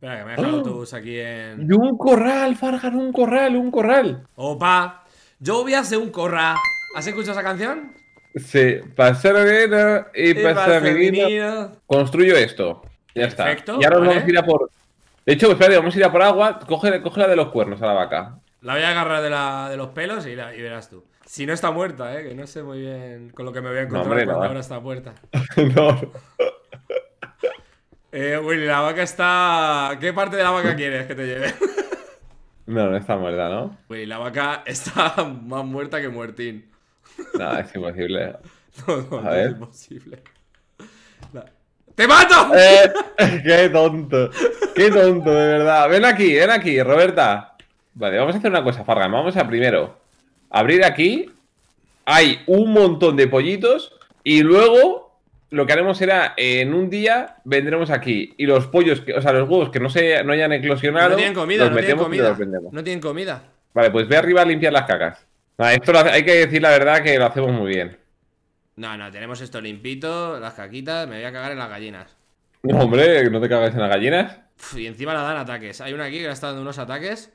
Espera, que me ha dejado ¡Oh! aquí en. Y un corral, Farhan, un corral, un corral. Opa, yo voy a hacer un corral. ¿Has escuchado esa canción? Sí, pasa la y, y pasa vida Construyo esto. Ya Perfecto, está. Y ahora nos vamos a ir a por. De hecho, espérate, vamos a ir a por agua. Coge, coge la de los cuernos a la vaca. La voy a agarrar de, la, de los pelos y, verás tú. Si no está muerta, ¿eh? que no sé muy bien con lo que me voy a encontrar cuando ahora está muerta. no. Eh, Willy, la vaca está. ¿Qué parte de la vaca quieres que te lleve? No, no está muerta, ¿no? Willy, la vaca está más muerta que muertín. No, es imposible. No, es imposible. ¡Te mato! Eh, ¡Qué tonto! ¡Qué tonto, de verdad! Ven aquí, ven aquí, Roberta. Vale, vamos a hacer una cosa, Fargan. Vamos a primero abrir aquí. Hay un montón de pollitos y luego lo que haremos será en un día vendremos aquí y los pollos, o sea, los huevos que no se no hayan eclosionado, no tienen comida, los metemos tienen comida, los vendemos. No tienen comida. Vale, pues ve arriba a limpiar las cacas ah, esto hay que decir la verdad que lo hacemos muy bien. No, no, tenemos esto limpito, las caquitas, me voy a cagar en las gallinas. No, hombre, no te cagas en las gallinas. y encima la dan ataques. Hay una aquí que le está dando unos ataques.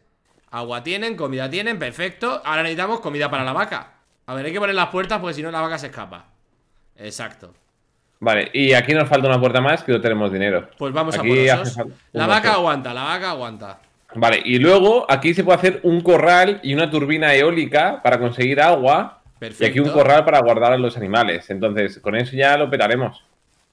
Agua tienen, comida tienen, perfecto. Ahora necesitamos comida para la vaca. A ver, hay que poner las puertas porque si no la vaca se escapa. Exacto. Vale, y aquí nos falta una puerta más que no tenemos dinero. Pues vamos aquí a La vaca aguanta, la vaca aguanta. Vale, y luego aquí se puede hacer un corral y una turbina eólica para conseguir agua. Perfecto. Y aquí un corral para guardar a los animales. Entonces, con eso ya lo operaremos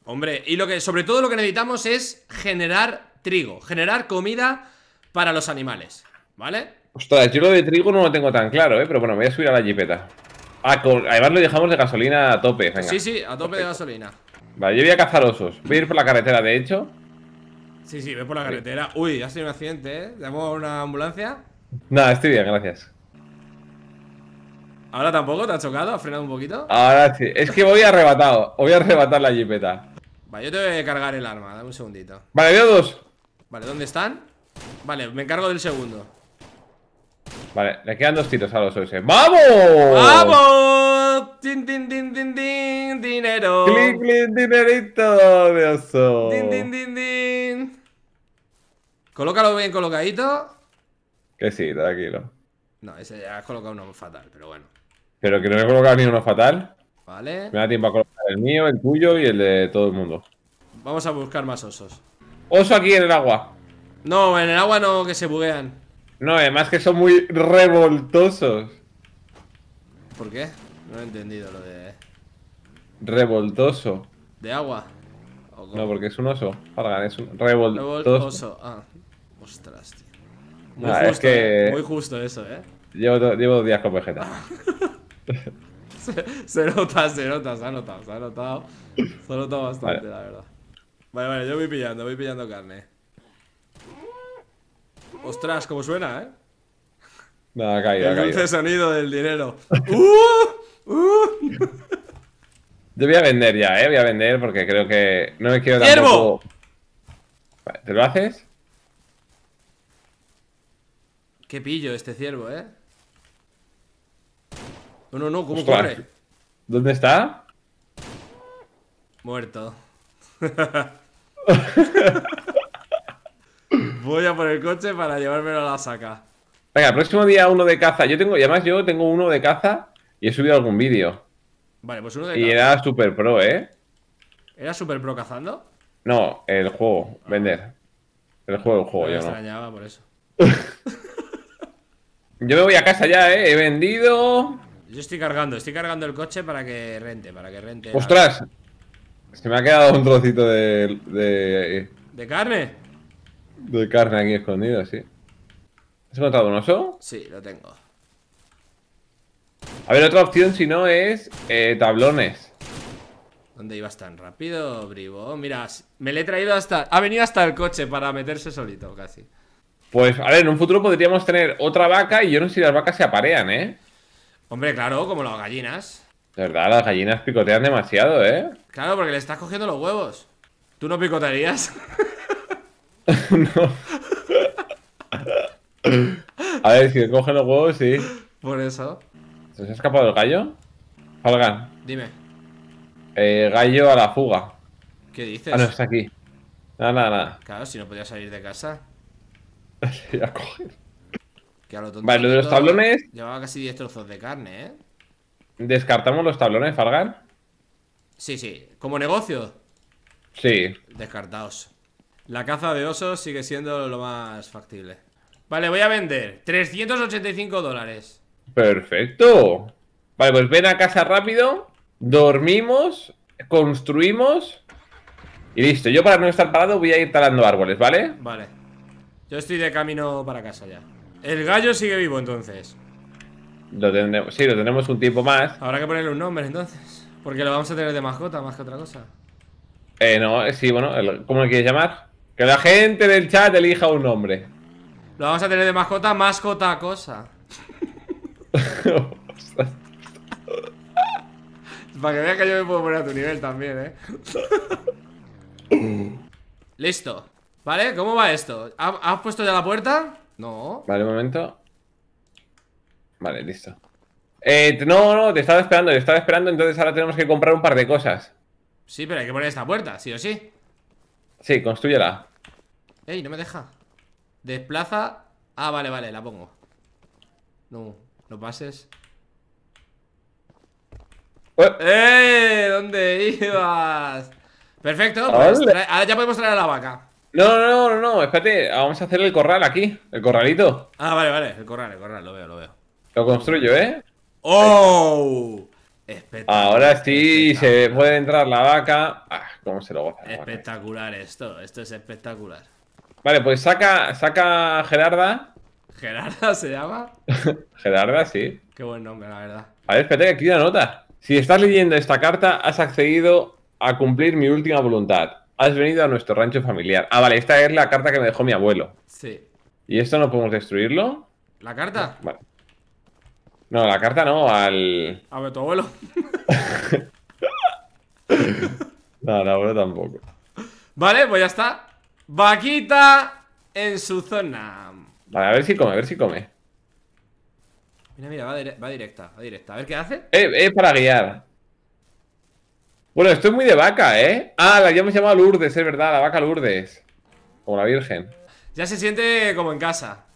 Hombre, y lo que sobre todo lo que necesitamos es generar trigo, generar comida para los animales, ¿vale? Ostras, yo lo de trigo no lo tengo tan claro, ¿eh? Pero bueno, voy a subir a la jipeta. además lo dejamos de gasolina a tope, Sí, sí, a tope de gasolina. Vale, yo voy a cazar osos. Voy a ir por la carretera, de hecho. Sí, sí, ve por la carretera. Uy, ha sido un accidente, ¿eh? ¿Llamo a una ambulancia? Nada, estoy bien, gracias. ¿Ahora tampoco? ¿Te ha chocado? ¿Ha frenado un poquito? Ahora sí. Es que voy arrebatado. Voy a arrebatar la jipeta. Vale, yo te voy a cargar el arma. Dame un segundito. Vale, veo dos. Vale, ¿dónde están? Vale, me encargo del segundo. Vale, le quedan dos tiros a los OS. ¡Vamos! ¡Vamos! Din, din, din, din, din, dinero. Clic, clic, dinerito de oso. Din, din, din, din. Colócalo bien colocadito. Que sí, tranquilo. No, ese ya has colocado uno fatal, pero bueno. Pero que no he colocado ni uno fatal. Vale. Me da tiempo a colocar el mío, el tuyo y el de todo el mundo. Vamos a buscar más osos. Oso aquí en el agua. No, en el agua no, que se buguean. No, además que son muy revoltosos. ¿Por qué? No he entendido lo de. Revoltoso. ¿De agua? no, porque es un oso. es un revoltoso. Ah. Ostras, tío. Muy, justo, es que... Eh, muy justo eso, eh. Llevo, dos días con Vegeta. se, nota, se nota, se ha notado, se ha notado. Se ha notado bastante, la verdad. Vale, vale, yo voy pillando, voy pillando carne. Ostras, cómo suena, eh. No, ha caído, El ha caído. dulce sonido del dinero. ¡Uh! Yo voy a vender ya, eh. Voy a vender porque creo que no me quiero dar. ¡Ciervo! ¿Te lo haces? Qué pillo este ciervo, eh. No, no, no, ¿cómo corre? ¿Dónde está? Muerto. Voy a por el coche para llevármelo a la saca. Venga, próximo día uno de caza. Yo tengo, y además yo tengo uno de caza y he subido algún vídeo. Vale, pues uno de. Y era super pro, ¿eh? ¿Era super pro cazando? No, el juego, ah. vender. El juego, el juego, ah, no me extrañaba por eso. yo me voy a casa ya, ¿eh? He vendido. Yo estoy cargando, estoy cargando el coche para que rente, para que rente. ¡Ostras! Se me ha quedado un trocito de. ¿De, ¿De carne? De carne aquí escondido, sí. ¿Has encontrado un oso? Sí, lo tengo. A ver, otra opción si no es eh, tablones. ¿Dónde ibas tan rápido, brivo oh, Mira, me le he traído hasta... Ha venido hasta el coche para meterse solito, casi. Pues, a ver, en un futuro podríamos tener otra vaca y yo no sé si las vacas se aparean, ¿eh? Hombre, claro, como las gallinas. De verdad, las gallinas picotean demasiado, ¿eh? Claro, porque le estás cogiendo los huevos. ¿Tú no picotearías? no. a ver, si le cogen los huevos, sí. Por eso. ¿Se ha escapado el gallo? Falgan. Dime. Eh, gallo a la fuga. ¿Qué dices? Ah, no, está aquí. Nada, nada, nada. Claro, si no podía salir de casa. a vale, lo de los tablones. Llevaba casi 10 trozos de carne, ¿eh? ¿Descartamos los tablones, Falgan? Sí, sí. ¿Como negocio? Sí. Descartados. La caza de osos sigue siendo lo más factible. Vale, voy a vender 385 dólares. Perfecto. Vale, pues ven a casa rápido, dormimos, construimos y listo. Yo para no estar parado voy a ir talando árboles, ¿vale? Vale. Yo estoy de camino para casa ya. El gallo sigue vivo entonces. Lo tenemos. sí, lo tenemos un tiempo más. Habrá que ponerle un nombre entonces. Porque lo vamos a tener de mascota más que otra cosa. Eh, no, eh, sí, bueno, ¿cómo lo quieres llamar? Que la gente del chat elija un nombre. Lo vamos a tener de mascota, mascota cosa. Para que veas que yo me puedo poner a tu nivel también, ¿eh? Listo. ¿Vale? ¿Cómo va esto? ¿Has puesto ya la puerta? No. Vale, un momento. Vale, listo. Eh, no, no, te estaba esperando, te estaba esperando, entonces ahora tenemos que comprar un par de cosas. Sí, pero hay que poner esta puerta, sí o sí. Sí, construyela. Ey, no me deja. Desplaza. Ah, vale, vale, la pongo. No. No pases. Eh. ¡Eh! ¿Dónde ibas? Perfecto, pues ahora ya podemos traer a la vaca. No, no, no, no, espérate, vamos a hacer el corral aquí, el corralito. Ah, vale, vale, el corral, el corral, lo veo, lo veo. Lo construyo, ¿eh? ¡Oh! Ahora sí se puede entrar la vaca. Ah, ¿Cómo se lo goza? Espectacular esto, esto es espectacular. Vale, pues saca, saca Gerarda ¿Gerarda se llama? Gerarda, sí. Qué buen nombre, la verdad. A ver, espérate aquí una nota. Si estás leyendo esta carta, has accedido a cumplir mi última voluntad. Has venido a nuestro rancho familiar. Ah, vale, esta es la carta que me dejó mi abuelo. Sí. ¿Y esto no podemos destruirlo? ¿La carta? Vale. No, la carta no, al. A ver, tu abuelo. no, la abuelo tampoco. Vale, pues ya está. Vaquita en su zona. Vale, a ver si come, a ver si come. Mira, mira, va, directa, va directa. A ver qué hace. eh, eh, para guiar. Bueno, estoy muy de vaca, ¿eh? Ah, la habíamos llamado Lourdes, es verdad, la vaca Lourdes. Como la Virgen. Ya se siente como en casa.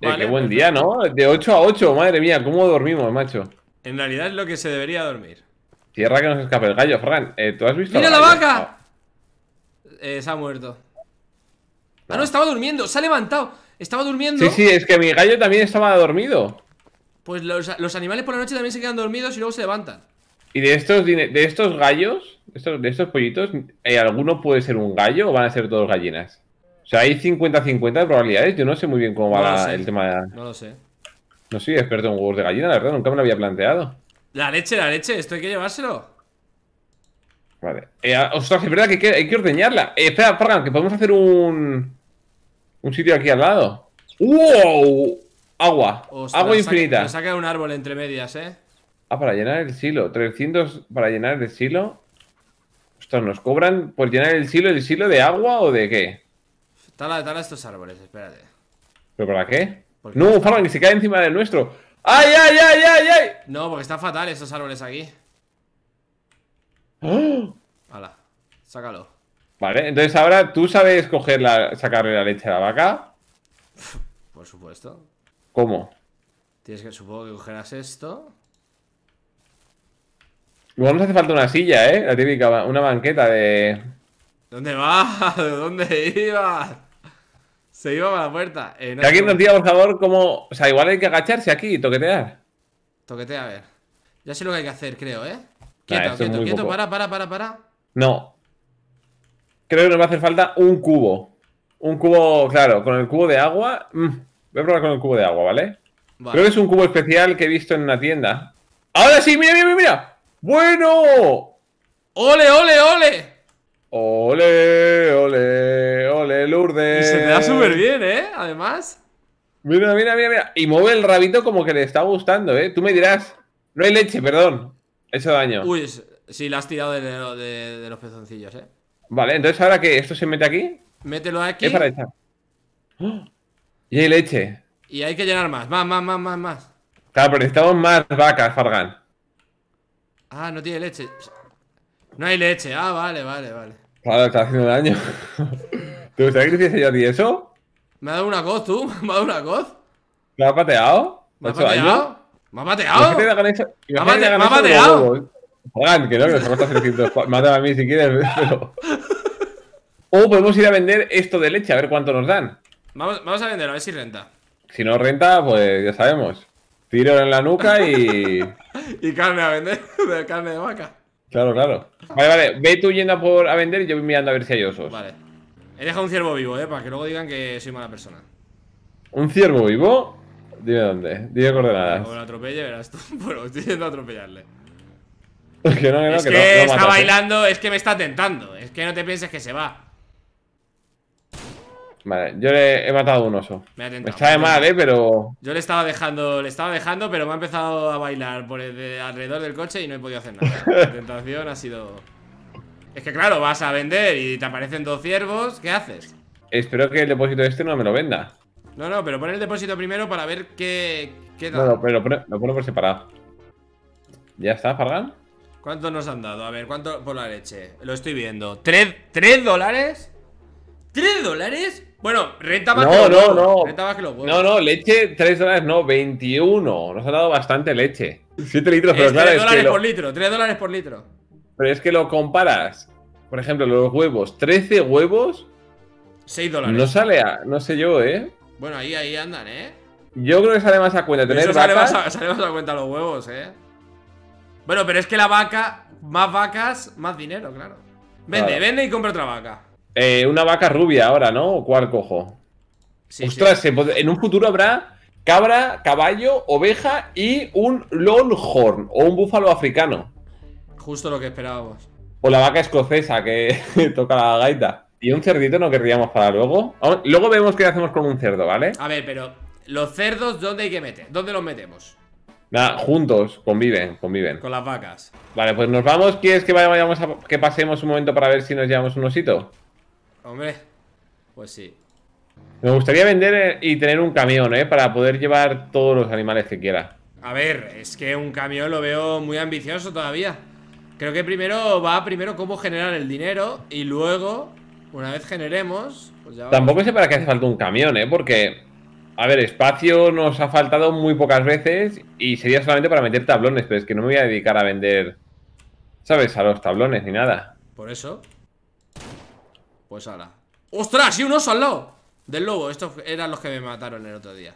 Eh, qué buen día, ¿no? De 8 a 8, madre mía, ¿cómo dormimos, macho? En realidad es lo que se debería dormir. Tierra que nos escape el gallo, Fran. Eh, ¿Tú has visto? ¡Mira la, vaca! Eh, se ha muerto. Ah, no. no, estaba durmiendo, se ha levantado. Estaba durmiendo. Sí, sí, es que mi gallo también estaba dormido. Pues los, animales por la noche también se quedan dormidos y luego se levantan. ¿Y de estos, de estos gallos, de estos, pollitos, eh, alguno puede ser un gallo o van a ser todos gallinas? O sea, hay 50-50 de probabilidades. Yo no sé muy bien cómo va el tema. De... No lo sé. No soy experto en huevos de gallina, la verdad. Nunca me lo había planteado. La leche, la leche. Esto hay que llevárselo. Vale. Eh, ostras, es verdad que hay que, ordeñarla. Eh, espera, que podemos hacer un... Un sitio aquí al lado. ¡Wow! Agua. agua infinita. saca un árbol entre medias, ¿eh? Ah, para llenar el silo. 300 para llenar el silo. ¿nos cobran por llenar el silo el silo de agua o de qué? Tala, tala estos árboles, espérate. ¿Pero para qué? no, Farman, que se cae encima del nuestro. ¡Ay, ay, ay, ay, ay! No, porque están fatal estos árboles aquí. ¡Oh! Hala, sácalo. Vale, entonces ahora tú sabes coger la, sacarle la leche a la vaca. Por supuesto. ¿Cómo? Tienes que, supongo que cogerás esto. Luego nos hace falta una silla, ¿eh? La típica, una banqueta de... ¿Dónde vas? ¿De dónde ibas? Se iba para la puerta. Eh, no que alguien nos diga, por favor, cómo... O sea, igual hay que agacharse aquí y toquetear. Toquetea, a ver. Ya sé lo que hay que hacer, creo, ¿eh? Quieto, quieto, quieto, para, para, para, para. No, creo que nos va a hacer falta un cubo. Un cubo, claro, con el cubo de agua. Mm, voy a probar con el cubo de agua, ¿vale? Creo que es un cubo especial que he visto en una tienda. ¡Ahora sí! ¡Mira, mira, mira! ¡Bueno! ¡Ole, ole, ole! ¡Ole, ole, ole, Lourdes! Y se te da súper bien, ¿eh? Además. Mira, mira, mira, mira. Y mueve el rabito como que le está gustando, ¿eh? Tú me dirás. No hay leche, perdón. He hecho daño. Uy, sí, la has tirado de los pezoncillos, ¿eh? Vale, entonces ahora que esto se mete aquí. Mételo aquí. Es para echar. ¡Oh! Y hay leche. Y hay que llenar más, más, más, más, más, más. Claro, pero necesitamos más vacas, Fargan. Ah, no tiene leche. No hay leche. Ah, vale, vale, vale. Claro, está haciendo daño. ¿Tú sabes que te hiciese yo a ti eso? Me ha dado una coz, tú. Me ha dado una coz. ¿Me ha pateado? ¿Me ha pateado? ¿Me ha pateado? ¿Me ha pateado? ¿Me ha pateado? Fargan, que no, que me está haciendo Mátame a mí si quieres, pero... O podemos ir a vender esto de leche, a ver cuánto nos dan. Vamos, a vender a ver si renta. Si no renta, pues ya sabemos. Tiro en la nuca y. y carne a vender, carne de vaca. Claro, claro. Vale, vale, ve tú yendo a, por, a vender y yo voy mirando a ver si hay osos. Vale. He dejado un ciervo vivo, eh, para que luego digan que soy mala persona. ¿Un ciervo vivo? Dime dónde, dime coordenadas. Como lo atropelle, verás tú. Bueno, estoy yendo a atropellarle. que no, que no, es que, está ¿eh? bailando, es que me está tentando. Es que no te pienses que se va. Vale, yo le he matado a un oso. Me, tentado me mal, eh, pero. Yo le estaba dejando, le estaba dejando, pero me ha empezado a bailar por alrededor del coche y no he podido hacer nada. La tentación ha sido. Es que claro, vas a vender y te aparecen dos ciervos, ¿qué haces? Espero que el depósito este no me lo venda. No, no, pero pon el depósito primero para ver qué. no, pero lo, pongo por separado. ¿Ya está, Fargan? ¿Cuánto nos han dado? A ver, ¿cuánto por la leche? Lo estoy viendo. ¿Tres, tres dólares? ¿Tres dólares? Bueno, renta más que los no, huevos. No. Renta que los huevos. No, no, leche, 3 dólares, no, 21. Nos ha dado bastante leche. 7 litros, pero 3 dólares por litro, 3 dólares por litro. Pero es que lo comparas, por ejemplo, los huevos, 13 huevos. 6 dólares. No sale a, no sé yo, ¿eh? Bueno, ahí, andan, ¿eh? Yo creo que sale más a cuenta tener Eso sale, vacas... más a, sale a cuenta los huevos, ¿eh? Bueno, pero es que la vaca, más vacas, más dinero, claro. Vende, vende y compra otra vaca. Eh, una vaca rubia ahora, ¿no? ¿O ¿Cuál cojo? en un futuro habrá cabra, caballo, oveja y un longhorn o un búfalo africano. Justo lo que esperábamos. O la vaca escocesa que toca la gaita. Y un cerdito no querríamos para luego. Luego vemos qué hacemos con un cerdo, ¿vale? A ver, pero los cerdos, ¿dónde hay que meter? ¿Dónde los metemos? Nada, juntos, conviven, conviven. Con las vacas. Vale, pues nos vamos. ¿Quieres que vayamos a, que pasemos un momento para ver si nos llevamos un osito? Hombre, pues sí. Me gustaría vender eh, y tener un camión, ¿eh? Para poder llevar todos los animales que quiera. A ver, es que un camión lo veo muy ambicioso todavía. Creo que primero va primero cómo generar el dinero y luego, una vez generemos... Pues Tampoco sé para qué hace falta un camión, ¿eh? Porque, a ver, espacio nos ha faltado muy pocas veces y sería solamente para meter tablones, pero es que no me voy a dedicar a vender, ¿sabes? A los tablones ni nada. Por eso, pues ahora. ¡Ostras! ¡Y un oso al lado! Del lobo, estos eran los que me mataron el otro día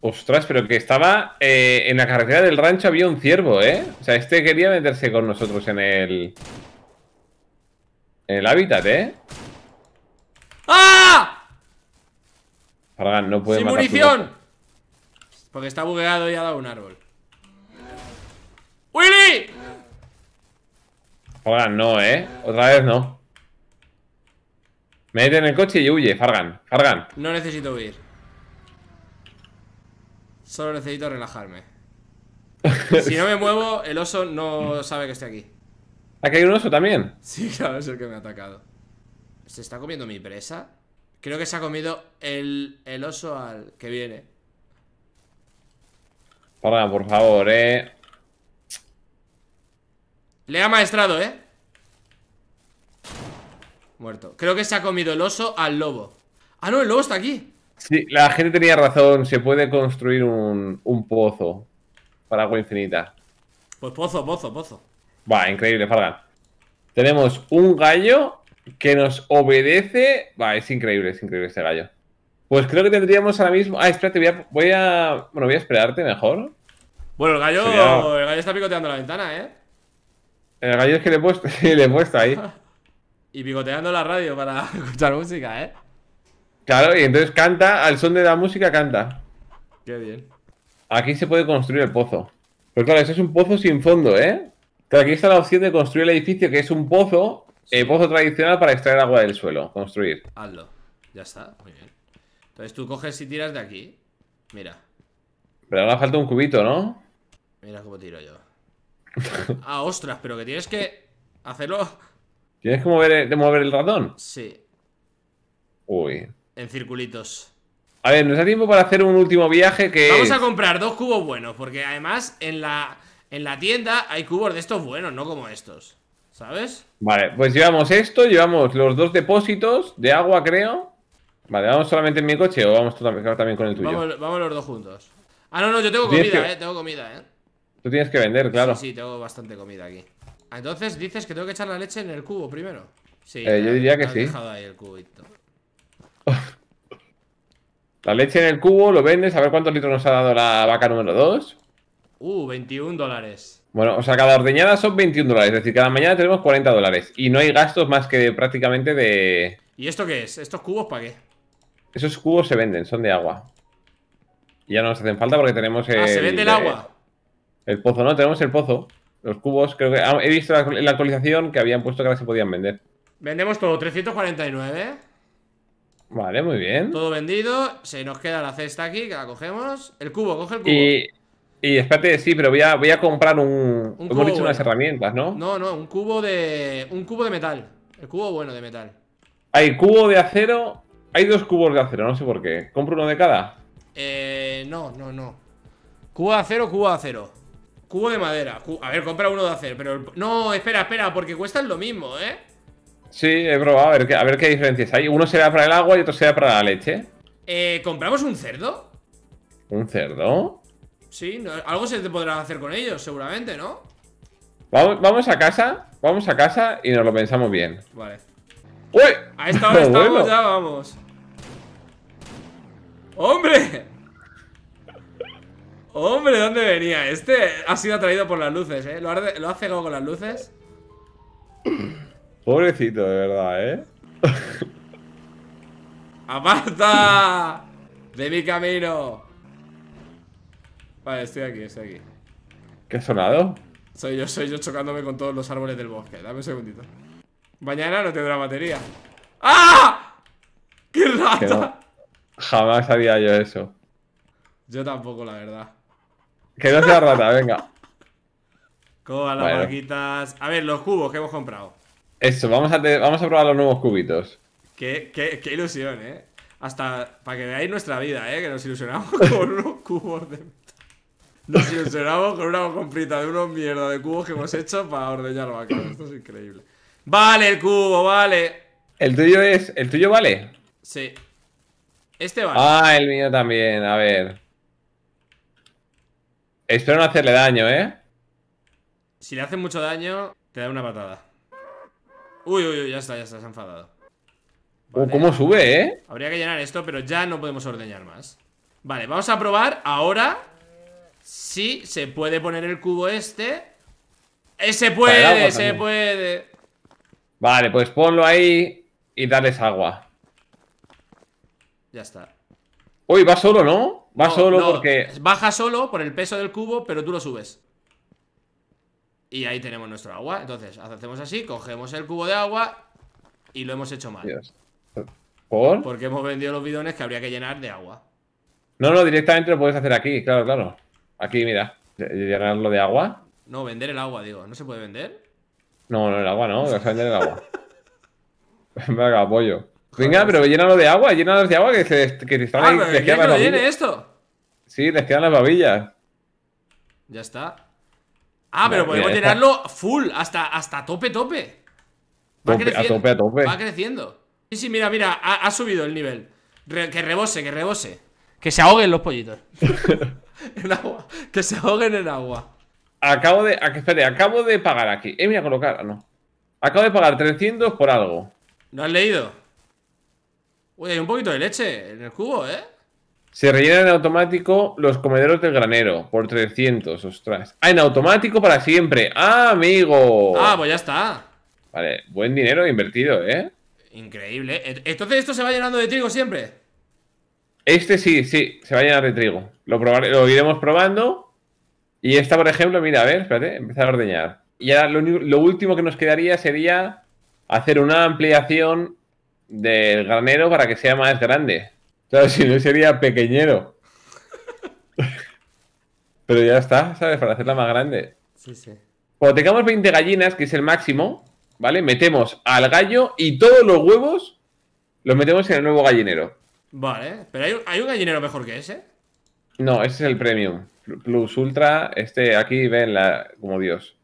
Ostras, pero que estaba eh, en la carretera del rancho había un ciervo, ¿eh? O sea, este quería meterse con nosotros en el... En el hábitat, ¿eh? ¡Ah! Fargan, no puede ¡Sin munición! Porque está bugueado y ha dado un árbol ¡Willy! Fargan, no, ¿eh? Otra vez no mete en el coche y huye, Fargan. Fargan. No necesito huir. Solo necesito relajarme. si no me muevo, el oso no sabe que estoy aquí. aquí ah, hay un oso también? Sí, claro, es el que me ha atacado. ¿Se está comiendo mi presa? Creo que se ha comido el, el oso al que viene. Fargan, por favor, eh. Le ha maestrado, eh. Muerto. Creo que se ha comido el oso al lobo. Ah, no, el lobo está aquí. Sí, la gente tenía razón. Se puede construir un, un pozo para agua infinita. Pues pozo, pozo, pozo. Va, increíble, Fargan. Tenemos un gallo que nos obedece. Va, es increíble, es increíble este gallo. Pues creo que tendríamos ahora mismo. Ah, espérate, voy a. Voy a... Bueno, voy a esperarte mejor. Bueno, el gallo, el gallo está picoteando la ventana, ¿eh? El gallo es que le he le he ahí. y bigoteando la radio para escuchar música, ¿eh? Claro, y entonces canta, al son de la música canta. Qué bien. Aquí se puede construir el pozo. Pero pues claro, eso es un pozo sin fondo, ¿eh? Claro, aquí está la opción de construir el edificio, que es un pozo, el eh, pozo tradicional para extraer agua del suelo. Construir. Hazlo. Ya está, muy bien. Entonces tú coges y tiras de aquí. Mira. Pero ahora falta un cubito, ¿no? Mira cómo tiro yo. ah, ostras, pero que tienes que hacerlo ¿Tienes que mover, eh, mover el ratón? Sí. Uy. En circulitos. A ver, nos da tiempo para hacer un último viaje que. Vamos a comprar dos cubos buenos, porque además en la, en la tienda hay cubos de estos buenos, no como estos. ¿Sabes? Vale, pues llevamos esto, llevamos los dos depósitos de agua, creo. Vale, ¿vamos solamente en mi coche o vamos también con el tuyo? Vamos, los dos juntos. Ah, no, no, yo tengo comida, eh. Tengo comida, eh. Tú tienes que vender, claro. Sí, sí, tengo bastante comida aquí. Ah, entonces dices que tengo que echar la leche en el cubo primero. Sí. Eh, yo diría que sí. la leche en el cubo, lo vendes, a ver cuántos litros nos ha dado la vaca número 2. Uh, 21 dólares. Bueno, o sea, cada ordeñada son 21 dólares, es decir, cada mañana tenemos 40 dólares. Y no hay gastos más que prácticamente de... ¿Y esto qué es? ¿Estos cubos para qué? Esos cubos se venden, son de agua. Y ya no nos hacen falta porque tenemos ah, el... se vende el agua. El pozo, ¿no? Tenemos el pozo. Los cubos, creo que. Ah, he visto la, la actualización que habían puesto que ahora se podían vender. Vendemos todo, 349. Vale, muy bien. Todo vendido. Se nos queda la cesta aquí, que la cogemos. El cubo, coge el cubo. Y, y espérate, sí, pero voy a, voy a comprar un. hemos dicho unas herramientas, ¿no? No, no, un cubo de. Un cubo de metal. El cubo bueno de metal. Hay cubo de acero. Hay dos cubos de acero, no sé por qué. ¿Compro uno de cada? Eh. No, no, no. Cubo de acero, cubo de acero. Cubo de madera. A ver, compra uno de hacer, pero... No, espera, espera, porque cuestan lo mismo, ¿eh? Sí, he probado, a ver, a ver qué diferencias hay. Uno será para el agua y otro será para la leche. Eh, ¿Compramos un cerdo? ¿Un cerdo? Sí, algo se te podrá hacer con ellos, seguramente, ¿no? Vamos, a casa, vamos a casa y nos lo pensamos bien. Vale. ¡Uy! A esta hora estamos, ya vamos. ¡Hombre! Hombre, ¿dónde venía? Este ha sido atraído por las luces, ¿eh? Lo ha, cegado con las luces. Pobrecito, de verdad, ¿eh? ¡Aparta! ¡De mi camino! Vale, estoy aquí, estoy aquí. ¿Qué ha sonado? Soy yo, soy yo chocándome con todos los árboles del bosque. Dame un segundito. Mañana no tendrá batería. ¡Ah! ¡Qué rata! Jamás sabía yo eso. Yo tampoco, la verdad. Que no sea rata, venga. Coa las marquitas A ver, los cubos que hemos comprado. Eso, vamos a, vamos a probar los nuevos cubitos. Qué, qué, ilusión, eh. Hasta para que veáis nuestra vida, eh. Que nos ilusionamos con unos cubos de. Nos ilusionamos con una comprita de unos mierda de cubos que hemos hecho para ordeñar vacas. Esto es increíble. Vale, el cubo, vale. ¿El tuyo es. ¿El tuyo vale? Sí. Este vale. Ah, el mío también, a ver. Espero no hacerle daño, ¿eh? Si le hace mucho daño, te da una patada. Uy, uy, uy, ya está, ya está, se ha enfadado. ¿Cómo sube, eh? Habría que llenar esto, pero ya no podemos ordeñar más. Vale, vamos a probar ahora si se puede poner el cubo este. Ese ¡Eh, ¡Se puede, se puede! Vale, pues ponlo ahí y darles agua. Ya está. Uy, va solo, ¿no? Va solo porque. Baja solo por el peso del cubo, pero tú lo subes. Y ahí tenemos nuestro agua. Entonces, hacemos así, cogemos el cubo de agua y lo hemos hecho mal. ¿Por? Porque hemos vendido los bidones que habría que llenar de agua. No, no, directamente lo puedes hacer aquí, claro, claro. Aquí, mira. Llenarlo de agua. No, vender el agua, digo. ¿No se puede vender? No, no, el agua no. Vas a vender el agua. Venga, apoyo. Venga, pero llénalo de agua, llénalo de agua que, se, que están ah, que lo esto? Sí, les quedan las babillas. Ya está. Ah, pero podemos llenarlo full, hasta, hasta tope, tope. Va creciendo. A tope, a tope. Va creciendo. Sí, sí, mira, mira, ha, subido el nivel. que rebose, que rebose. Que se ahoguen los pollitos. en agua. Que se ahoguen en agua. Acabo de. Espere, acabo de pagar aquí. Eh, voy a colocar. No. Acabo de pagar 300 por algo. ¿No has leído? Uy, hay un poquito de leche en el cubo, ¿eh? Se rellenan en automático los comederos del granero por 300, ostras. Ah, en automático para siempre. ¡Ah, amigo! Ah, pues ya está. Vale, buen dinero invertido, ¿eh? Increíble. Entonces, ¿esto se va llenando de trigo siempre? Este sí, sí, se va a llenar de trigo. Lo, iremos probando. Y esta, por ejemplo, mira, a ver, espérate, empezar a ordeñar. Y ahora lo último que nos quedaría sería hacer una ampliación del granero para que sea más grande. sea, si no sería pequeñero. Pero ya está, ¿sabes? Para hacerla más grande. Sí, sí. Cuando tengamos 20 gallinas, que es el máximo, ¿vale? Metemos al gallo y todos los huevos los metemos en el nuevo gallinero. Vale, pero hay, un gallinero mejor que ese. No, ese es el premium. Plus Ultra, este aquí ven la, como Dios.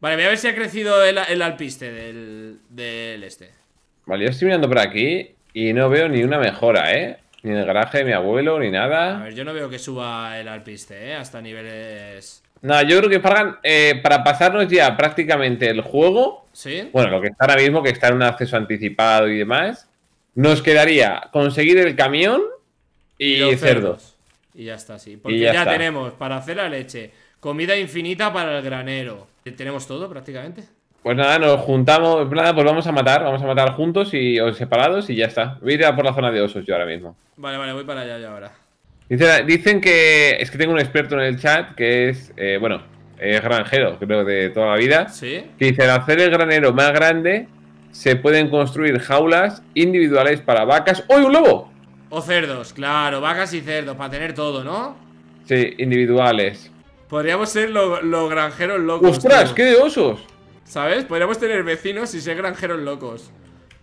Vale, voy a ver si ha crecido el, alpiste del este. Vale, yo estoy mirando por aquí y no veo ni una mejora, ¿eh? Ni en el garaje de mi abuelo, ni nada. A ver, yo no veo que suba el alpiste, ¿eh? Hasta niveles... No, yo creo que pagan eh, para pasarnos ya prácticamente el juego. Sí. Bueno, lo que está ahora mismo, que está en un acceso anticipado y demás. Nos quedaría conseguir el camión y, cerdos. Y ya está, sí. Porque ya, tenemos para hacer la leche, comida infinita para el granero. Tenemos todo prácticamente. Pues nada, nos juntamos. Nada, pues vamos a matar. Vamos a matar juntos y o separados y ya está. Voy a ir a por la zona de osos yo ahora mismo. Vale, vale, voy para allá ya ahora. Dicen, que. Es que tengo un experto en el chat que es. Eh, bueno, granjero, creo, de toda la vida. Sí. Que dice: al hacer el granero más grande, se pueden construir jaulas individuales para vacas. ¡Uy, un lobo! O cerdos, claro, vacas y cerdos, para tener todo, ¿no? Sí, individuales. Podríamos ser los granjeros locos. ¡Ostras! ¡Qué de osos! ¿Sabes? Podríamos tener vecinos y ser granjeros locos.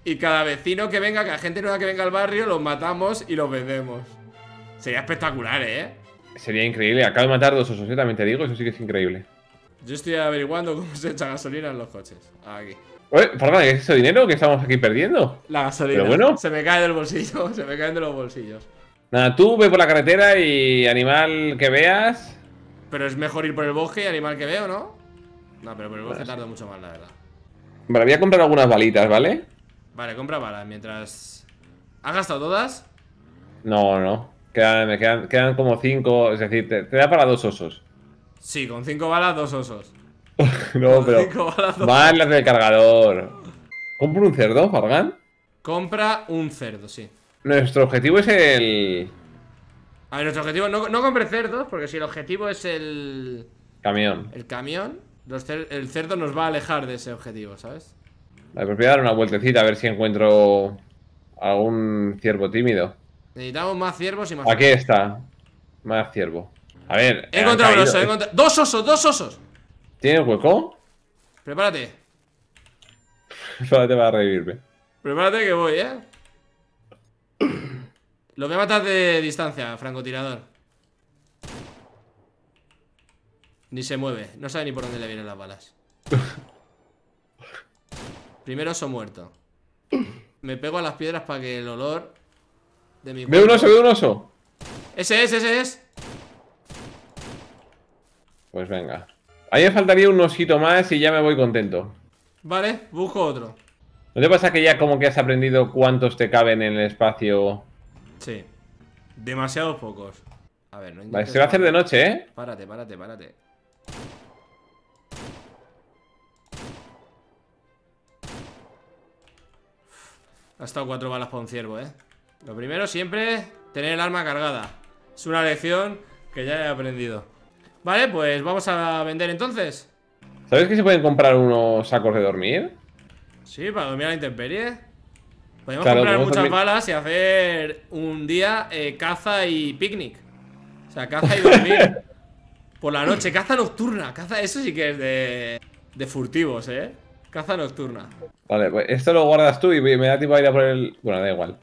Y cada vecino que venga, cada gente nueva que venga al barrio, los matamos y los vendemos. Sería espectacular, ¿eh? Sería increíble. Acabo de matar dos osos, yo ¿eh? también te digo, eso sí que es increíble. Yo estoy averiguando cómo se echa gasolina en los coches. Aquí. ¿es eso dinero que estamos aquí perdiendo? La gasolina. bueno. Se me cae del bolsillo, se me caen de los bolsillos. Nada, tú ve por la carretera y animal que veas. Pero es mejor ir por el bosque y animal que veo, ¿no? No, pero, pero el bosque tarda mucho más, la verdad. Vale, voy a comprar algunas balitas, ¿vale? Vale, compra balas mientras... ¿Has gastado todas? No, no. Quedan, me quedan, quedan como cinco, es decir, te, da para dos osos. Sí, con cinco balas, dos osos. no, pero... balas, del cargador. ¿Compro un cerdo, Fargan? Compra un cerdo, sí. Nuestro objetivo es el... A ver, nuestro objetivo... No, no compre cerdos, porque si el objetivo es el... Camión. El camión el cerdo nos va a alejar de ese objetivo, ¿sabes? Vale, voy a dar una vueltecita a ver si encuentro algún ciervo tímido. Necesitamos más ciervos y más... Aquí está. Más ciervo. A ver... He un oso, encontrado... ¡Dos osos, dos osos! ¿Tiene hueco? Prepárate. Prepárate para revivirme. Prepárate que voy, ¿eh? Lo voy a matar de distancia, francotirador. Ni se mueve. No sabe ni por dónde le vienen las balas. Primero oso muerto. Me pego a las piedras para que el olor de mi Veo un oso, ve un oso. Ese es, ese es. Pues venga. Ahí me faltaría un osito más y ya me voy contento. Vale, busco otro. ¿No te pasa que ya como que has aprendido cuántos te caben en el espacio? Sí. demasiado pocos. A ver, no se va a hacer de noche, ¿eh? Párate, párate, párate. Ha estado cuatro balas para un ciervo, ¿eh? Lo primero siempre tener el arma cargada. Es una lección que ya he aprendido. Vale, pues vamos a vender entonces. ¿Sabes que se pueden comprar unos sacos de dormir? Sí, para dormir a la intemperie. Podemos comprar muchas balas y hacer un día eh, caza y picnic. O sea, caza y dormir. Por la noche, caza nocturna. Caza, eso sí que es de, de furtivos, ¿eh? Caza nocturna. Vale, pues esto lo guardas tú y me da tiempo a ir a por el... Bueno, da igual.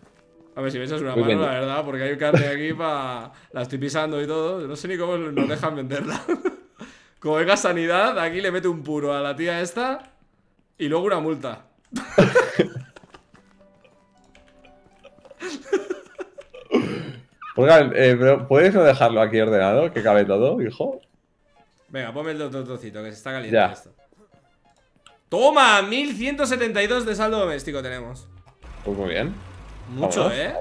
A ver, si me echas una mano, la verdad, porque hay carne aquí para... La estoy pisando y todo. No sé ni cómo nos dejan venderla. Como venga sanidad, aquí le mete un puro a la tía esta y luego una multa. Oigan, eh, ¿puedes no dejarlo aquí ordenado? Que cabe todo, hijo. Venga, ponme el otro trocito, que se está caliente esto. ¡Toma! 1172 de saldo doméstico tenemos. Pues muy bien. Mucho, ¿eh?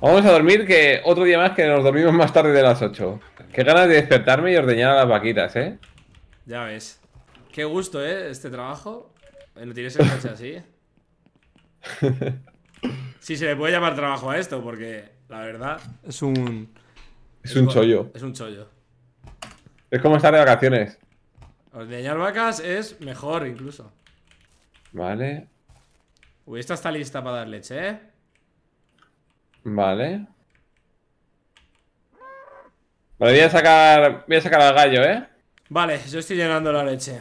Vamos a dormir, que otro día más que nos dormimos más tarde de las 8. Qué ganas de despertarme y ordeñar a las vaquitas, ¿eh? Ya ves. Qué gusto, ¿eh? Este trabajo. No eh, tienes el coche así. sí, se le puede llamar trabajo a esto, porque la verdad. Es un. es un chollo. Es un chollo. Es como estar de vacaciones. Ordeñar vacas es mejor incluso. Vale. Uy, esta está lista para dar leche, ¿eh? Vale. Vale, voy a sacar. Voy a sacar al gallo, ¿eh? Vale, yo estoy llenando la leche.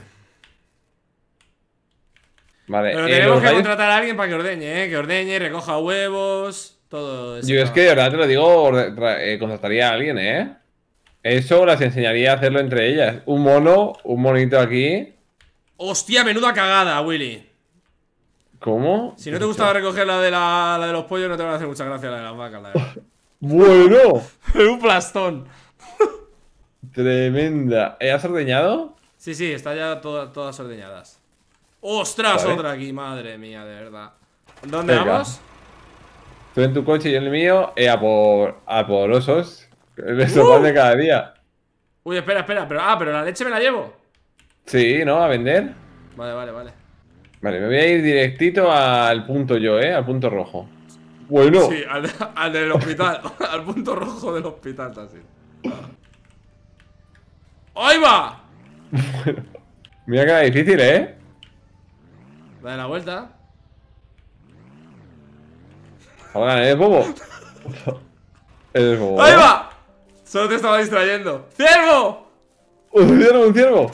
Vale. Pero eh, tenemos que contratar a alguien para que ordeñe, ¿eh? Que ordeñe, recoja huevos, todo eso. Yo es que de verdad te lo digo, eh, contrataría a alguien, ¿eh? Eso las enseñaría a hacerlo entre ellas. Un mono, un monito aquí. Hostia, menuda cagada, Willy. ¿Cómo? Si no te gustaba recoger la de, de los pollos, no te van a hacer mucha gracia la de las vacas, la bueno. un plastón. Tremenda. ¿Eh, ¿Has ordeñado? Sí, sí, está ya todas ordeñadas. ¡Ostras! Otra aquí, madre mía, de verdad. ¿Dónde vamos? Tú en tu coche y en el mío, eh, a por, a por osos. El uh. de cada día. Uy, espera, espera, pero. Ah, pero la leche me la llevo. Sí, ¿no? A vender. Vale, vale, vale. Vale, me voy a ir directito al punto yo, ¿eh? Al punto rojo. Bueno. Sí, al, del hospital. al punto rojo del hospital, así. ¡Ahí va! Mira que era difícil, ¿eh? Dale la vuelta. Ahora, eres ¿eh, bobo. eres bobo. ¡Ahí va! Solo te estaba distrayendo. ¡Ciervo! ¡Un ciervo, un ciervo!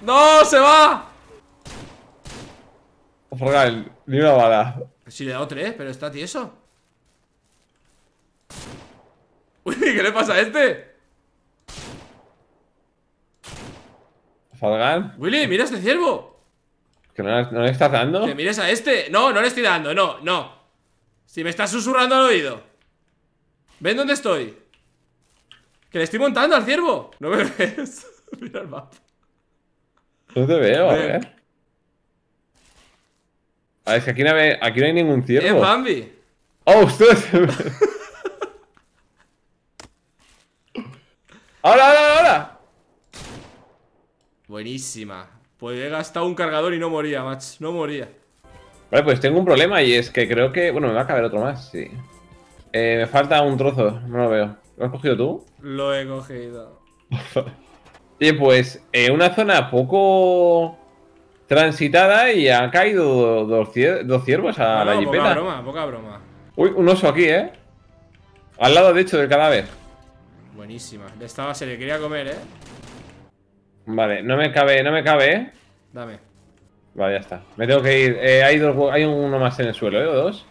¡No, se va! Forgal, ni una bala. Pues si le he dado tres, pero está tieso. Uy, ¿qué le pasa a este? Falgal. Willy, mira a este ciervo. ¿Que no, le estás dando? Que mires a este. No, no le estoy dando, no, no. Si me estás susurrando al oído. ¿Ven dónde estoy? ¡Que le estoy montando al ciervo! ¿No me ves? Mira el mapa. No te veo, eh. ver. A ah, ver, es que aquí no, hay, ningún eh, ciervo. ¡Es Bambi! ¡Oh, ah, ustedes! ¡Hola, hola, hola! Buenísima. Pues he gastado un cargador y no moría, macho. No moría. Vale, pues tengo un problema y es que creo que... Bueno, me va a caber otro más, sí. Eh, me falta un trozo, no lo veo. ¿Lo has cogido tú? Lo he cogido. Oye, pues eh, una zona poco transitada y han caído dos, ciervos a la jipeta. Poca broma, poca broma. Uy, un oso aquí, ¿eh? Al lado, de hecho, del cadáver. Buenísima. De esta base le quería comer, ¿eh? Vale, no me cabe, no me cabe, ¿eh? Dame. Vale, ya está. Me tengo que ir. Eh, hay, hay uno más en el suelo, ¿eh? O dos.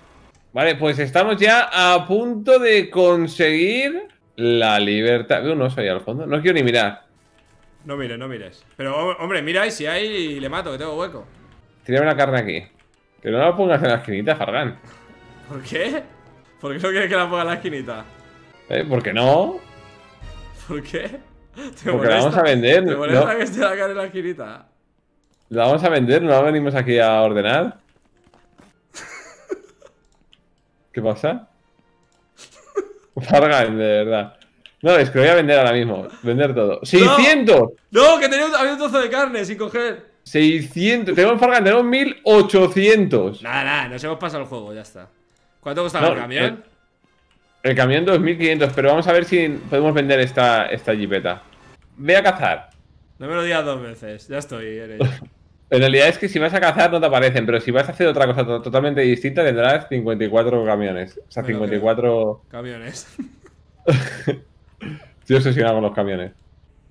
Vale, pues estamos ya a punto de conseguir... La libertad. Veo un oso ahí al fondo. No quiero ni mirar. No mires, no mires. Pero, hombre, mira y si hay le mato, que tengo hueco. Tiene una carne aquí. Que no la pongas en la esquinita, Fargan. ¿Por qué? ¿Por qué no quieres que la ponga en la esquinita? ¿Eh? ¿Por qué no? ¿Por qué? Porque la vamos a vender. ¿Te molesta que esté la carne en la esquinita? La vamos a vender, no la venimos aquí a ordenar. ¿Qué pasa? Fargan, de verdad. No, es que lo voy a vender ahora mismo. Vender todo. ¡600! ¡No! que tenía un, había un trozo de carne sin coger. 600. Tenemos Fargan, tenemos 1800. Nada, nada, nos hemos pasado el juego, ya está. ¿Cuánto costaba el camión? El, camión 2500, pero vamos a ver si podemos vender esta, esta jipeta. Ve a cazar. No me lo digas dos veces, ya estoy en En realidad es que si vas a cazar no te aparecen, pero si vas a hacer otra cosa totalmente distinta tendrás 54 camiones. O sea, 54... Camiones. Estoy obsesionado con los camiones.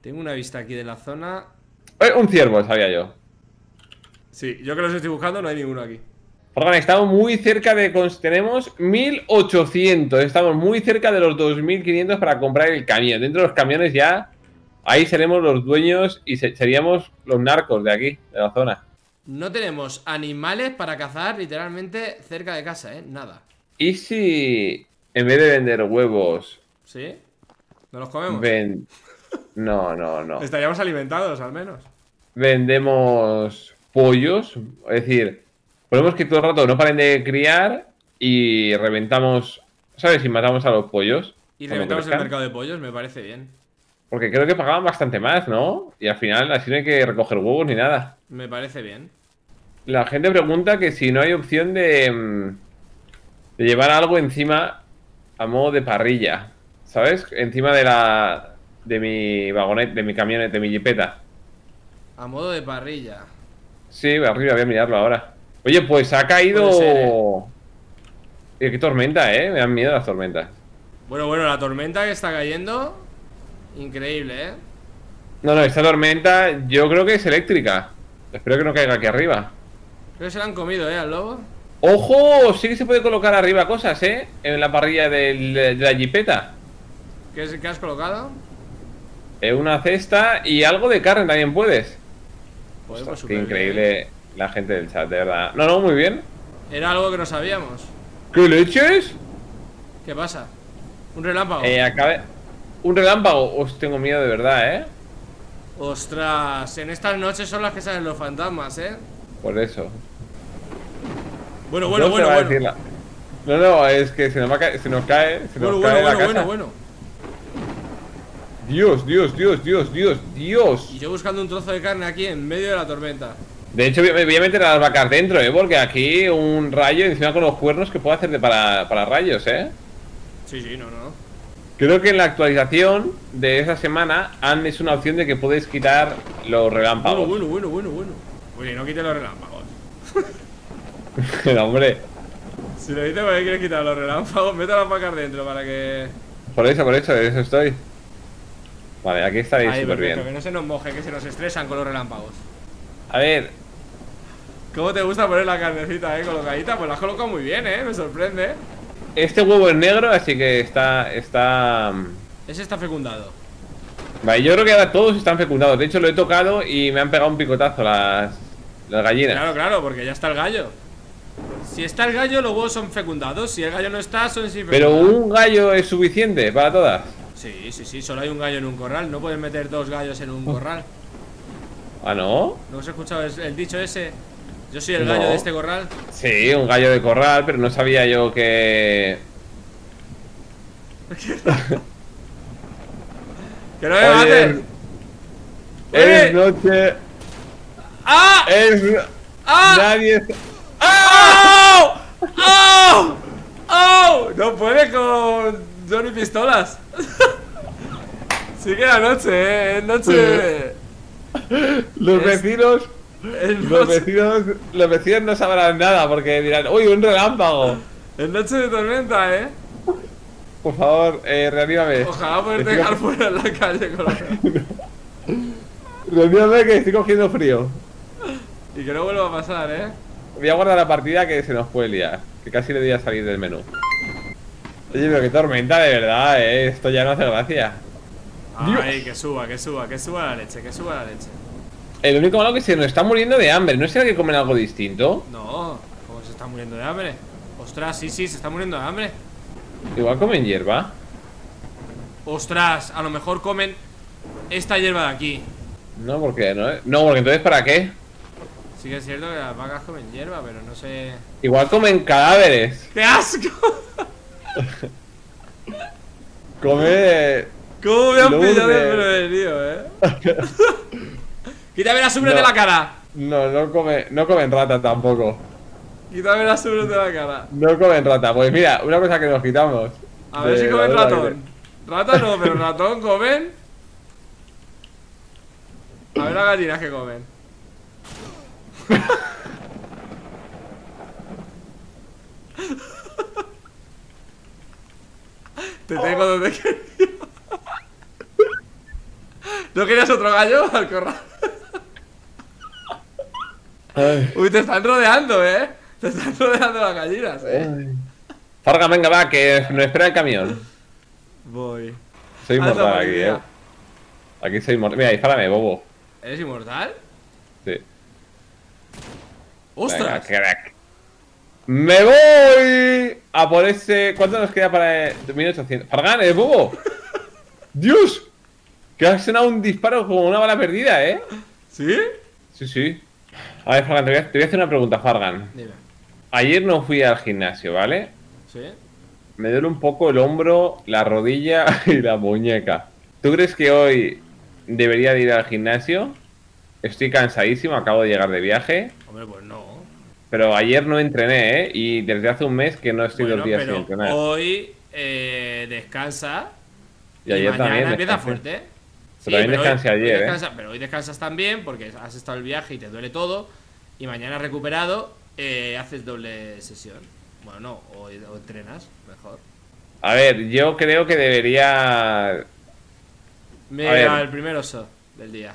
Tengo una vista aquí de la zona. ¡Eh! un ciervo, sabía yo. Sí, yo que los estoy buscando no hay ninguno aquí. Porra, estamos muy cerca de... Tenemos 1800. Estamos muy cerca de los 2500 para comprar el camión. Dentro de los camiones ya... Ahí seremos los dueños y seríamos los narcos de aquí, de la zona. No tenemos animales para cazar literalmente cerca de casa, ¿eh? Nada. ¿Y si en vez de vender huevos... ¿Sí? ¿No los comemos? No, no, no. Estaríamos alimentados, al menos. Vendemos pollos, es decir, ponemos que todo el rato no paren de criar y reventamos, ¿sabes? Y matamos a los pollos. Y reventamos el mercado de pollos, me parece bien. Porque creo que pagaban bastante más, ¿no? Y al final así no hay que recoger huevos ni nada. Me parece bien. La gente pregunta que si no hay opción de, mm, de llevar algo encima a modo de parrilla. ¿Sabes? Encima de la. de mi vagónet, de mi camioneta, de mi jipeta. A modo de parrilla. Sí, arriba, voy a mirarlo ahora. Oye, pues ha caído. ¿Y ¿eh? Eh, Qué tormenta, eh. Me dan miedo las tormentas. Bueno, bueno, la tormenta que está cayendo. Increíble, ¿eh? No, no, esta tormenta yo creo que es eléctrica. Espero que no caiga aquí arriba. Creo que se la han comido, ¿eh? Al lobo. ¡Ojo! Sí que se puede colocar arriba cosas, ¿eh? En la parrilla de la jipeta. ¿Qué, has colocado? es eh, una cesta y algo de carne también puedes. Pues, qué increíble ¿eh? la gente del chat, de verdad. No, no, muy bien. Era algo que no sabíamos. ¿Qué leches? ¿Qué pasa? Un relámpago. Eh, acabe... ¿Un relámpago? Os tengo miedo de verdad, ¿eh? Ostras, en estas noches son las que salen los fantasmas, ¿eh? Por eso. Bueno, bueno, bueno, bueno. No, no, es que se nos, cae se nos cae, la bueno, bueno, bueno, Dios, Dios, Dios, Dios, Dios, Dios. Y yo buscando un trozo de carne aquí en medio de la tormenta. De hecho, voy a meter a las vacas dentro, ¿eh? Porque aquí un rayo encima con los cuernos que puedo hacer para, para rayos, ¿eh? Sí, sí, no, no. Creo que en la actualización de esa semana han es una opción de que puedes quitar los relámpagos. Bueno, bueno, bueno, bueno, bueno. Oye, no quites los relámpagos. Pero, hombre. Si lo dices porque quieres quitar los relámpagos, métalos para acá dentro para que. Por eso, por eso, de eso estoy. Vale, aquí está súper bien. Que no se nos moje, que se nos estresan con los relámpagos. A ver. ¿Cómo te gusta poner la carnecita, eh? Colocadita, pues la has colocado muy bien, eh. Me sorprende. Este huevo es negro, así que está... está... Mm, ese está fecundado. Vale, yo creo que ahora todos están fecundados. De hecho, lo he tocado y me han pegado un picotazo las, gallinas. Claro, claro, porque ya está el gallo. Si está el gallo, los huevos son fecundados. Si el gallo no está, son sin Pero un gallo es suficiente para todas. Sí, sí, sí, solo hay un gallo en un corral. No puedes meter dos gallos en un oh. corral. ¿Ah, no? ¿No he escuchado el dicho ese? Yo soy el gallo de este corral. Sí, un gallo de corral, pero no sabía yo que. ¡Que no me maten! Es noche. ¡Ah! Es. ¡Ah! Nadie. ¡Ah! ¡Oh! ¡Oh! ¡Oh! No puede con Johnny Pistolas. sí que la noche, ¿eh? Es noche. Los vecinos los vecinos, los vecinos no sabrán nada porque dirán, uy, un relámpago. Es noche de tormenta, ¿eh? Por favor, eh, Ojalá poder dejar fuera en la calle con la... Reanímame que estoy cogiendo frío. Y que no vuelva a pasar, ¿eh? Voy a guardar la partida que se nos puede liar. Que casi le di a salir del menú. Oye, pero qué tormenta de verdad, ¿eh? Esto ya no hace gracia. Ay, que suba, que suba, que suba la leche, que suba la leche. El único malo que se nos está muriendo de hambre. ¿No será que comen algo distinto? No, ¿cómo se está muriendo de hambre? Ostras, sí, sí, se está muriendo de hambre. Igual comen hierba. Ostras, a lo mejor comen esta hierba de aquí. No, porque no, no porque entonces ¿para qué? Sí que es cierto que las vacas comen hierba, pero no sé... Igual comen cadáveres. ¡Qué asco! Come... ¿Cómo me han pillado de tío, eh? Quítame las ubres de la cara. No, no, comen... no comen rata tampoco. Quítame las ubres de la cara. No comen rata. Pues mira, una cosa que nos quitamos. A ver si comen ratón. Rata no, pero ratón comen. A ver las gallinas que comen. Te tengo donde quería. ¿No querías otro gallo al corral? Uy, te están rodeando, ¿eh? Te están rodeando las gallinas, ¿eh? Farga, venga, va, que nos espera el camión. Voy. Soy inmortal aquí, eh. Aquí soy inmortal. Mira, dispárame, bobo. ¿Eres inmortal? Sí. ¡Ostras! ¡Me voy! A por ese... ¿Cuánto nos queda para... El... 1800? ¡Fargan, el bobo! ¡Dios! Que ha sonado un disparo como una bala perdida, ¿eh? ¿Sí? Sí, sí. A ver, Fargan, te voy a, hacer una pregunta, Fargan. Dime. Ayer no fui al gimnasio, ¿vale? Sí. Me duele un poco el hombro, la rodilla y la muñeca. ¿Tú crees que hoy debería de ir al gimnasio? Estoy cansadísimo, acabo de llegar de viaje. Hombre, pues no. Pero ayer no entrené, ¿eh? Y desde hace un mes que no estoy dos días pero sin entrenar. Hoy eh, descansa. Y, ayer mañana Empieza fuerte. ¿eh? pero hoy ayer, ¿eh? Pero hoy descansas también porque has estado el viaje y te duele todo. Y mañana recuperado, eh, haces doble sesión. Bueno, no, o, entrenas, mejor. A ver, yo creo que debería. Mira, el primer oso del día.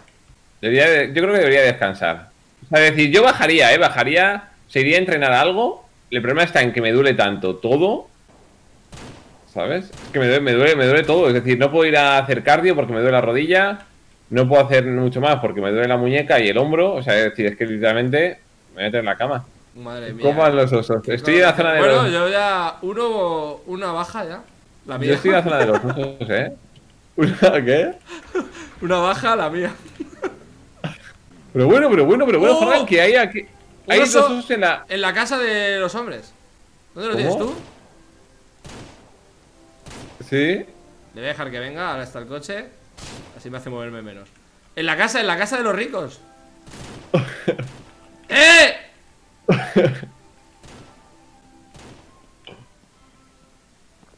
yo creo que debería descansar. O sea, decir, yo bajaría, ¿eh? Bajaría, se iría a entrenar algo. El problema está en que me duele tanto todo ¿sabes? Es que me duele, me duele, me duele todo. Es decir, no puedo ir a hacer cardio porque me duele la rodilla, no puedo hacer mucho más porque me duele la muñeca y el hombro. O sea, es decir, es que literalmente me meto en la cama. Madre mía. van los osos. Estoy en la zona de bueno, los. Bueno, yo ya. Uno, una baja ya. La mía. Yo estoy en la zona de los osos, ¿eh? ¿Una qué? una baja, la mía. pero bueno, pero bueno, pero bueno, oh. que hay aquí. Hay dos osos en la. En la casa de los hombres. ¿Dónde lo tienes tú? ¿Sí? Le voy a dejar que venga, ahora está el coche Así me hace moverme menos En la casa, en la casa de los ricos ¡Eh!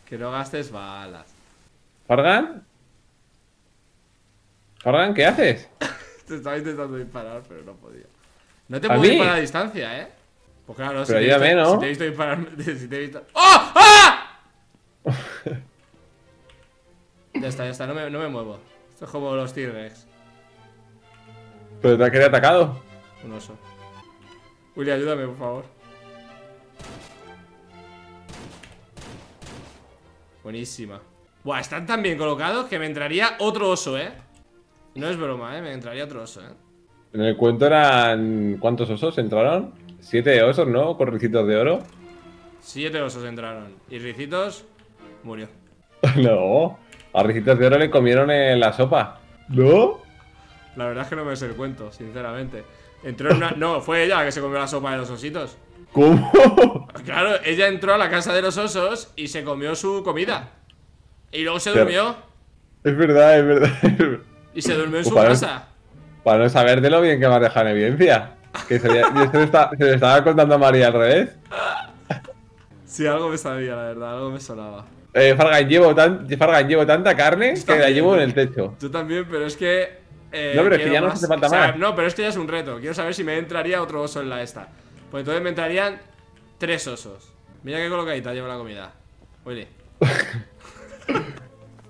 que no gastes balas ¿Fargan? ¿Fargan, qué haces? te estaba intentando disparar, pero no podía No te puedo disparar a distancia, ¿eh? Pues claro, pero si, te ¿no? si te he visto disparar si te he visto... ¡Oh! ¡Ah! Ya está, ya está, no me, muevo. Esto es como los T-Rex. ¿Pero te ha quedado atacado? Un oso. Julia, ayúdame, por favor. Buenísima. Buah, están tan bien colocados que me entraría otro oso, ¿eh? No es broma, ¿eh? Me entraría otro oso, ¿eh? En el cuento eran... ¿Cuántos osos entraron? Siete osos, ¿no? Con ricitos de oro. Siete osos entraron. Y ricitos murió. no. A Ricitos de Oro le comieron en la sopa. ¿No? La verdad es que no me sé el cuento, sinceramente. Entró en una... No, fue ella la que se comió la sopa de los ositos. ¿Cómo? Claro, ella entró a la casa de los osos y se comió su comida. Y luego se durmió. Es verdad, es verdad. Y se durmió en pues su casa. para no saber de lo bien que me a dejar en evidencia. Que se, le, se estaba contando a María al revés. Sí, algo me sabía, la verdad, algo me sonaba. Eh, Fargan, llevo llevo tanta carne que la llevo en el techo. Tú también, pero es que. Eh, no, pero es que ya no hace falta o más. no, pero es que ya es un reto. Quiero saber si me entraría otro oso en la esta. Pues entonces me entrarían tres osos. Mira qué colocadita lleva la comida. Willy.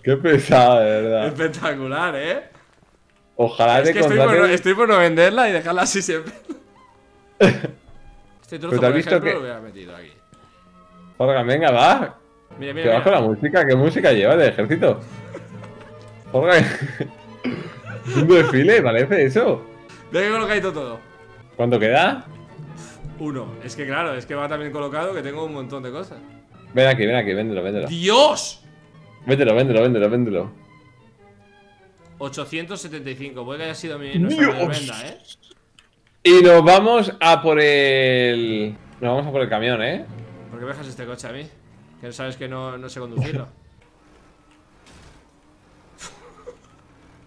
qué pesada, de verdad. Espectacular, ¿eh? Ojalá te que estoy por, no, estoy por, no, venderla y dejarla así siempre. este trozo, por ejemplo, que... lo hubiera metido aquí. Fargan, venga, va. Mira, mira. ¿Qué bajo la música? ¿Qué música lleva el ejército? Un desfile, parece eso. Mira que he colocadito todo. ¿Cuánto queda? Uno. Es que claro, es que va también colocado que tengo un montón de cosas. Ven aquí, ven aquí, véndelo, véndelo. ¡Dios! Véndelo, véndelo, véndelo, véndelo. 875, puede que haya sido mi nuestra venda, ¿eh? Y nos vamos a por el. Nos vamos a por el camión, ¿eh? ¿Por qué me dejas este coche a mí? sabes que no, no sé conducirlo.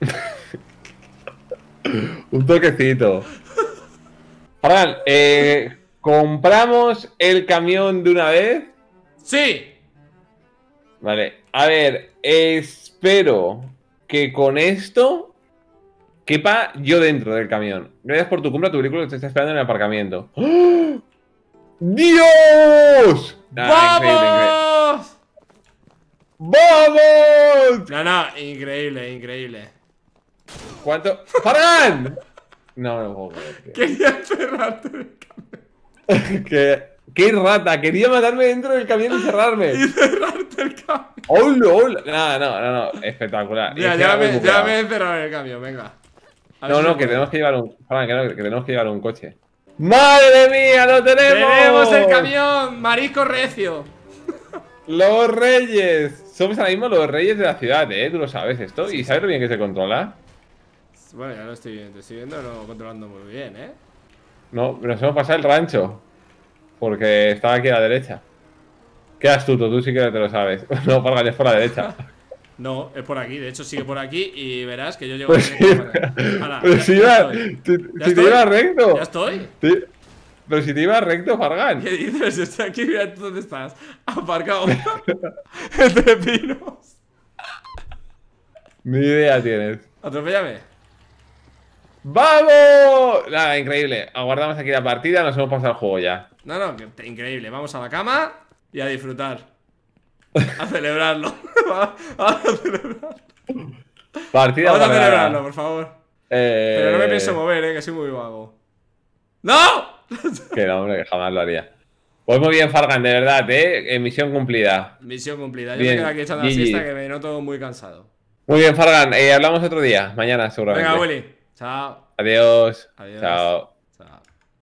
Un toquecito. Fran, eh, ¿compramos el camión de una vez? Sí. Vale, a ver, espero que con esto quepa yo dentro del camión. Gracias por tu compra, tu vehículo te está esperando en el aparcamiento. ¡Ah! ¡Dios! ¡Vamos! ¡Vamos! No, no, increíble, increíble. ¿Cuánto? ¡Paran! no, no puedo Quería cerrarte el camión. ¿Qué? ¡Qué rata! Quería matarme dentro del camión y cerrarme. y cerrarte el camión. ¡Hola, no! No, no, no, no. Espectacular. Mira, ya, me, ya me he cerrado el camión, venga. No, no, que tenemos que llevar un. Paran, que, no, que tenemos que llevar un coche. ¡Madre mía, lo tenemos! ¡Tenemos el camión! ¡Marico recio! ¡Los reyes! Somos ahora mismo los reyes de la ciudad, ¿eh? Tú lo sabes esto. ¿Y sabes lo bien que se controla? Bueno, ya lo estoy viendo. Te estoy viendo lo controlando muy bien, ¿eh? No, nos hemos pasado el rancho. Porque estaba aquí a la derecha. Qué astuto, tú sí que te lo sabes. No, para es por la derecha. No, es por aquí, de hecho sigue por aquí y verás que yo llego Pero pues pues si, te iba recto. Ya estoy. pero si te iba recto, Fargan. ¿Qué dices? Estoy aquí, mira dónde estás. Aparcado. Entre pinos. Ni idea tienes. Atropéllame. ¡Vamos! Nada, increíble. Aguardamos aquí la partida, nos hemos pasado el juego ya. No, no, increíble. Vamos a la cama y a disfrutar. A celebrarlo. Vamos a celebrarlo. Partida Vamos a celebrarlo, por favor. Eh, Pero no me pienso mover, eh, que soy muy vago. ¡No! que no, hombre, que jamás lo haría. Pues muy bien, Fargan, de verdad, ¿eh? eh misión cumplida. Misión cumplida. Yo bien. me quedo aquí echando la siesta que me noto muy cansado. Muy bien, Fargan. Eh, hablamos otro día, mañana seguramente. Venga, Willy. Chao. Adiós. Adiós. Chao.